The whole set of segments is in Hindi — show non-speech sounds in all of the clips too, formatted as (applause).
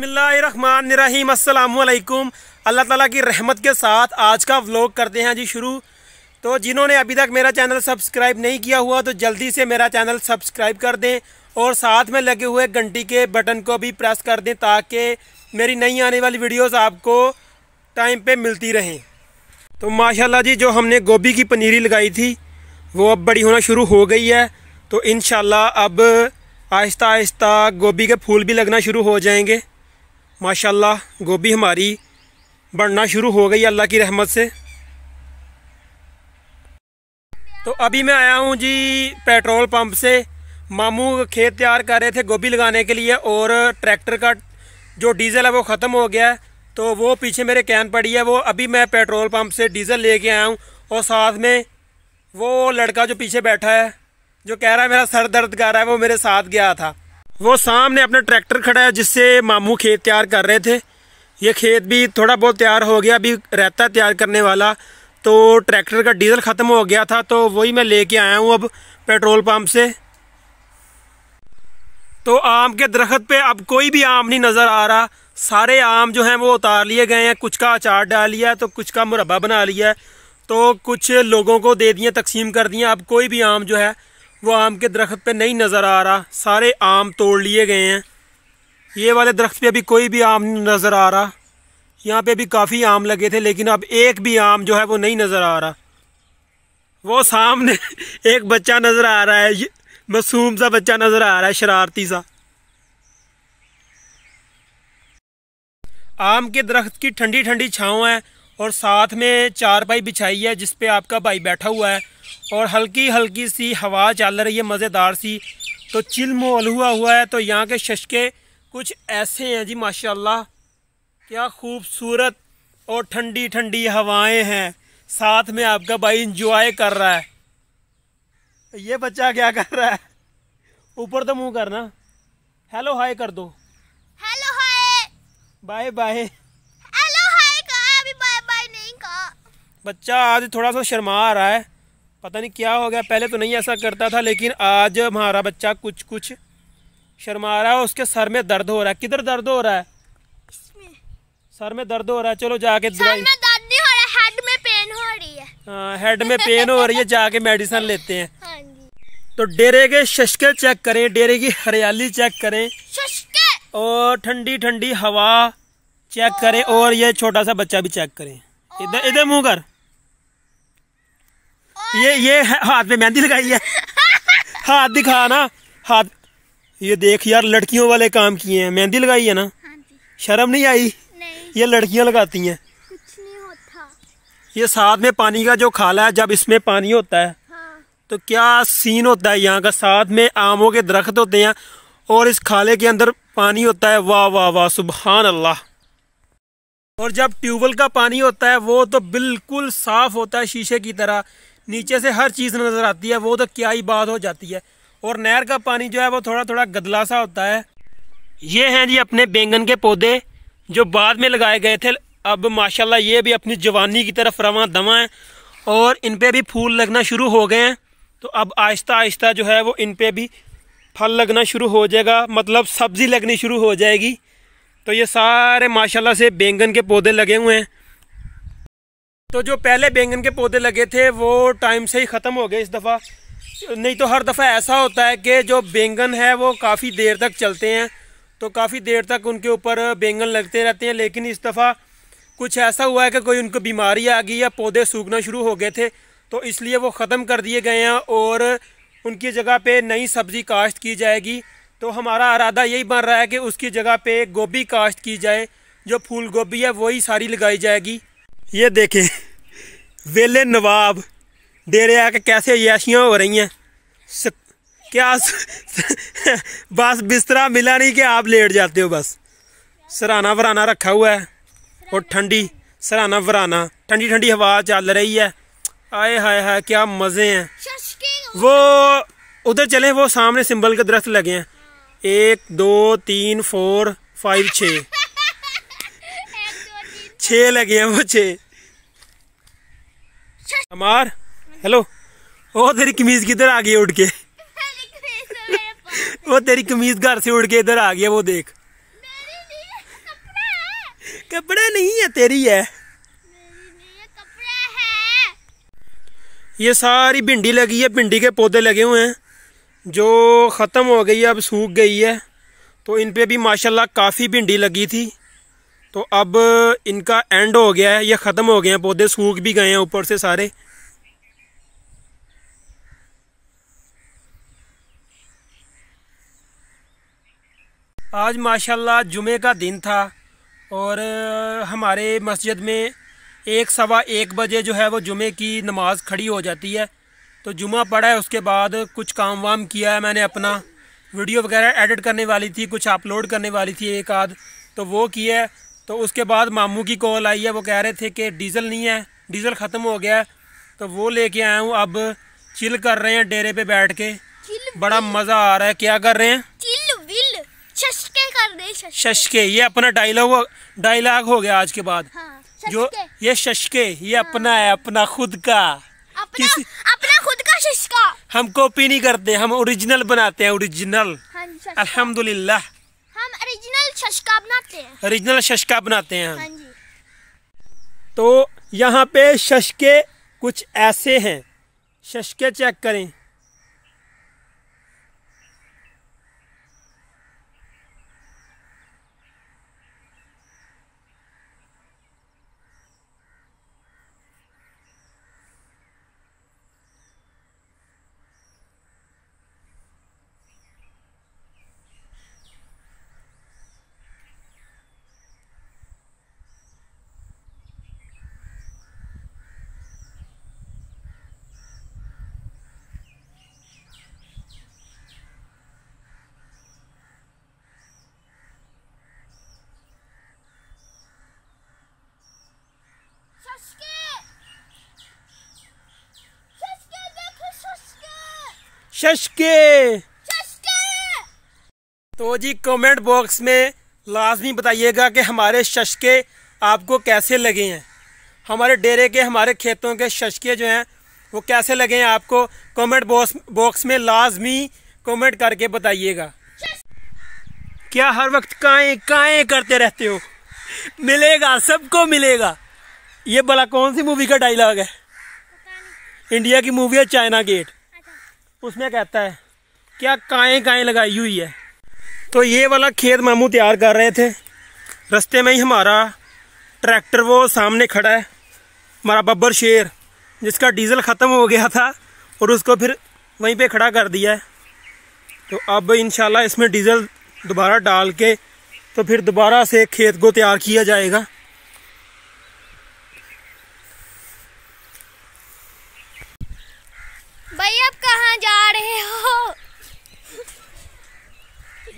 बिसमीम अल्लाम अल्लाह ताला की रहमत के साथ आज का व्लॉग करते हैं जी शुरू तो जिन्होंने अभी तक मेरा चैनल सब्सक्राइब नहीं किया हुआ तो जल्दी से मेरा चैनल सब्सक्राइब कर दें और साथ में लगे हुए घंटी के बटन को भी प्रेस कर दें ताकि मेरी नई आने वाली वीडियोस आपको टाइम पे मिलती रहें तो माशाल्लाह जी जो हमने गोभी की पनीरी लगाई थी वो अब बड़ी होना शुरू हो गई है तो इन अब आहिस्ता आहिस्ता गोभी के फूल भी लगना शुरू हो जाएंगे माशाल्लाह गोभी हमारी बढ़ना शुरू हो गई अल्लाह की रहमत से तो अभी मैं आया हूँ जी पेट्रोल पंप से मामू खेत तैयार कर रहे थे गोभी लगाने के लिए और ट्रैक्टर का जो डीज़ल है वो ख़त्म हो गया है तो वो पीछे मेरे कैन पड़ी है वो अभी मैं पेट्रोल पंप से डीज़ल लेके आया हूँ और साथ में वो लड़का जो पीछे बैठा है जो कह रहा है मेरा सर दर्द कर रहा है वो मेरे साथ गया था वो सामने अपना ट्रैक्टर खड़ा है जिससे मामू खेत तैयार कर रहे थे ये खेत भी थोड़ा बहुत तैयार हो गया अभी रहता तैयार करने वाला तो ट्रैक्टर का डीजल ख़त्म हो गया था तो वही मैं लेके आया हूँ अब पेट्रोल पम्प से तो आम के दरख्त पे अब कोई भी आम नहीं नज़र आ रहा सारे आम जो हैं वो उतार लिए गए हैं कुछ का अचार डाल लिया है तो कुछ का मुरबा बना लिया है तो कुछ लोगों को दे दिए तकसीम कर दिए अब कोई भी आम जो है वो आम के दरख्त पे नहीं नज़र आ रहा सारे आम तोड़ लिए गए हैं ये वाले दरख्त पे अभी कोई भी आम नज़र आ रहा यहाँ पे भी काफ़ी आम लगे थे लेकिन अब एक भी आम जो है वो नहीं नज़र आ रहा वो सामने (laughs) एक बच्चा नज़र आ रहा है मासूम सा बच्चा नज़र आ रहा है शरारती सा आम के दरख्त की ठंडी ठंडी छाँव है और साथ में चारपाई बिछाई है जिस पे आपका भाई बैठा हुआ है और हल्की हल्की सी हवा चल रही है मज़ेदार सी तो मोल हुआ हुआ है तो यहाँ के शशके कुछ ऐसे हैं जी माशाल्लाह क्या खूबसूरत और ठंडी ठंडी हवाएं हैं साथ में आपका भाई इंजॉय कर रहा है ये बच्चा क्या कर रहा है ऊपर तो मुंह करना हेलो हाय कर दो hello hi bye bye hello hi कहा अभी बाय बाय नहीं कहा बच्चा आज थोड़ा सा शर्मा आ रहा है पता नहीं क्या हो गया पहले तो नहीं ऐसा करता था लेकिन आज हमारा बच्चा कुछ कुछ शर्मा रहा है उसके सर में दर्द हो रहा है किधर दर्द हो रहा है सर में दर्द हो रहा है चलो जाके सर में दर्द नहीं हो रहा हेड में पेन हो रही है हाँ हेड में पेन हो रही है जाके मेडिसिन लेते हैं हाँ तो डेरे के शशके चेक करें डेरे की हरियाली चेक करें और ठंडी ठंडी हवा चेक करें और ये छोटा सा बच्चा भी चेक करें इधर इधर मुँह कर ये ये हाथ में मेहंदी लगाई है हाथ दिखा ना हाथ ये देख यार लड़कियों वाले काम किए हैं मेहंदी लगाई है ना हाँ शर्म नहीं आई नहीं। ये लड़कियां लगाती हैं ये साथ में पानी का जो खाला है जब इसमें पानी होता है हाँ। तो क्या सीन होता है यहाँ का साथ में आमों के दरख्त होते हैं और इस खाले के अंदर पानी होता है वाह वाह वाह सुबहान अल्लाह और जब ट्यूबवेल का पानी होता है वो तो बिल्कुल साफ़ होता है शीशे की तरह नीचे से हर चीज़ नज़र आती है वो तो क्या ही बात हो जाती है और नहर का पानी जो है वो थोड़ा थोड़ा गदला सा होता है ये हैं जी अपने बैंगन के पौधे जो बाद में लगाए गए थे अब माशाल्लाह ये भी अपनी जवानी की तरफ रवा दवा हैं और इन पर भी फूल लगना शुरू हो गए हैं तो अब आहिस्ता आहिस्ता जो है वो इन पर भी फल लगना शुरू हो जाएगा मतलब सब्ज़ी लगनी शुरू हो जाएगी तो ये सारे माशाल्लाह से बैंगन के पौधे लगे हुए हैं तो जो पहले बैंगन के पौधे लगे थे वो टाइम से ही ख़त्म हो गए इस दफ़ा नहीं तो हर दफ़ा ऐसा होता है कि जो बैंगन है वो काफ़ी देर तक चलते हैं तो काफ़ी देर तक उनके ऊपर बैंगन लगते रहते हैं लेकिन इस दफ़ा कुछ ऐसा हुआ है कि कोई उनको बीमारी आ गई या पौधे सूखना शुरू हो गए थे तो इसलिए वो ख़त्म कर दिए गए हैं और उनकी जगह पे नई सब्ज़ी काश्त की जाएगी तो हमारा इरादा यही बन रहा है कि उसकी जगह पे गोभी काश्त की जाए जो फूल गोभी है वही सारी लगाई जाएगी ये देखें वेले नवाब डेरे आके कैसे याशियाँ हो रही हैं क्या स... बस बिस्तरा मिला नहीं कि आप लेट जाते हो बस सराहना वराना रखा हुआ है और ठंडी सराहना वराना ठंडी ठंडी हवा चल रही है आए हाय हाय क्या मज़े हैं वो उधर चले वो सामने सिंबल के दरख्त लगे हैं एक दो तीन फोर फाइव छः छः लगे हैं वो छः हमार हेलो ओ तेरी कमीज किधर आ गई उड़ के वो तेरी कमीज घर से उड़ के इधर आ गया वो देख कपड़ा नहीं है तेरी है, है। ये सारी भिंडी लगी है भिंडी के पौधे लगे हुए हैं जो ख़त्म हो गई है अब सूख गई है तो इन पे भी माशाल्लाह काफ़ी भिंडी लगी थी तो अब इनका एंड हो गया है या ख़त्म हो गए हैं पौधे सूख भी गए हैं ऊपर से सारे आज माशाल्लाह जुमे का दिन था और हमारे मस्जिद में एक सवा एक बजे जो है वो जुमे की नमाज़ खड़ी हो जाती है तो जुमा पड़ा है उसके बाद कुछ काम वाम किया है मैंने अपना वीडियो वगैरह एडिट करने वाली थी कुछ अपलोड करने वाली थी एक आध तो वो किया है तो उसके बाद मामू की कॉल आई है वो कह रहे थे कि डीज़ल नहीं है डीज़ल ख़त्म हो गया तो वो लेके आया हूँ अब चिल कर रहे हैं डेरे पे बैठ के बड़ा मज़ा आ रहा है क्या कर रहे हैं चिल विल शशके कर रहे शशके।, ये अपना डायलॉग डायलॉग हो गया आज के बाद हाँ, जो ये शशके ये हाँ। अपना है अपना खुद का अपना, किसी अपना खुद का शशका हम कॉपी नहीं करते हम ओरिजिनल बनाते हैं ओरिजिनल हाँ, शशका बनाते हैं ओरिजिनल शशका बनाते हैं हाँ जी तो यहाँ पे शशके कुछ ऐसे हैं शशके चेक करें शशके तो जी कमेंट बॉक्स में लाजमी बताइएगा कि हमारे शशके आपको कैसे लगे हैं हमारे डेरे के हमारे खेतों के शशके जो हैं वो कैसे लगे हैं आपको कमेंट बॉक्स बॉक्स में लाजमी कमेंट करके बताइएगा क्या हर वक्त काए काए करते रहते हो मिलेगा सबको मिलेगा ये भला कौन सी मूवी का डायलॉग है इंडिया की मूवी है चाइना गेट उसमें कहता है क्या काएं काएं लगाई हुई है तो ये वाला खेत मामू तैयार कर रहे थे रास्ते में ही हमारा ट्रैक्टर वो सामने खड़ा है हमारा बब्बर शेर जिसका डीजल ख़त्म हो गया था और उसको फिर वहीं पे खड़ा कर दिया है तो अब इन इसमें डीज़ल दोबारा डाल के तो फिर दोबारा से खेत को तैयार किया जाएगा भाई आप कहाँ जा रहे हो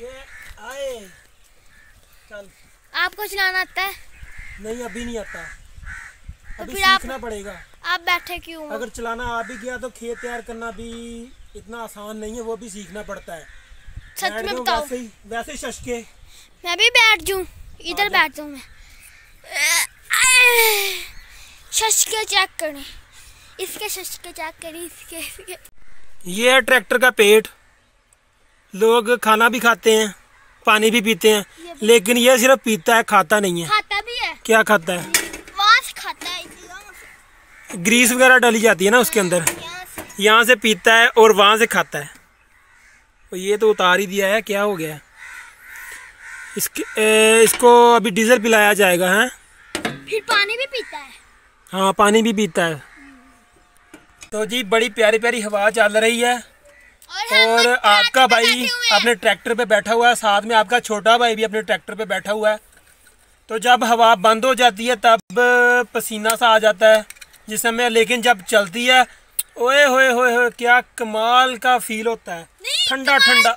ये आए चल आपको चलाना आता है नहीं अभी नहीं आता तो अभी फिर सीखना आप, पड़ेगा आप बैठे क्यों अगर चलाना आ भी गया तो खेत तैयार करना भी इतना आसान नहीं है वो भी सीखना पड़ता है सच में बताओ वैसे ही वैसे ही शशके मैं भी बैठ जाऊं इधर बैठ जाऊ मैं शशके चेक करें इसके के इसके, इसके ये है ट्रैक्टर का पेट लोग खाना भी खाते हैं पानी भी पीते हैं ये लेकिन ये सिर्फ पीता है खाता नहीं है खाता भी है क्या खाता है वाश खाता है ग्रीस वगैरह डाली जाती है ना उसके अंदर हाँ, यहाँ से पीता है और वहाँ से खाता है और ये तो उतार ही दिया है क्या हो गया इसके ए, इसको अभी डीजल पिलाया जाएगा है फिर पानी भी पीता है हाँ पानी भी पीता है तो जी बड़ी प्यारी प्यारी हवा चल रही है और आपका भाई अपने ट्रैक्टर पे बैठा हुआ है साथ में आपका छोटा भाई भी अपने ट्रैक्टर पे बैठा हुआ है तो जब हवा बंद हो जाती है तब पसीना सा आ जाता है जिस समय लेकिन जब चलती है ओए होए होए हो क्या कमाल का फील होता है ठंडा ठंडा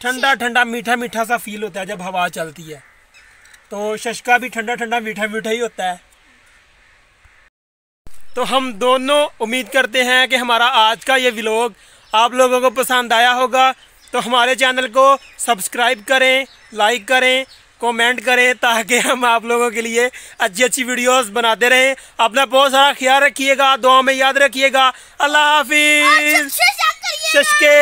ठंडा ठंडा मीठा मीठा सा फील होता है जब हवा चलती है तो शशका भी ठंडा ठंडा मीठा मीठा ही होता है तो हम दोनों उम्मीद करते हैं कि हमारा आज का ये व्लॉग आप लोगों को पसंद आया होगा तो हमारे चैनल को सब्सक्राइब करें लाइक करें कमेंट करें ताकि हम आप लोगों के लिए अच्छी अच्छी वीडियोस बनाते रहें अपना बहुत सारा ख्याल रखिएगा दुआ में याद रखिएगा अल्लाह हाफिज शशके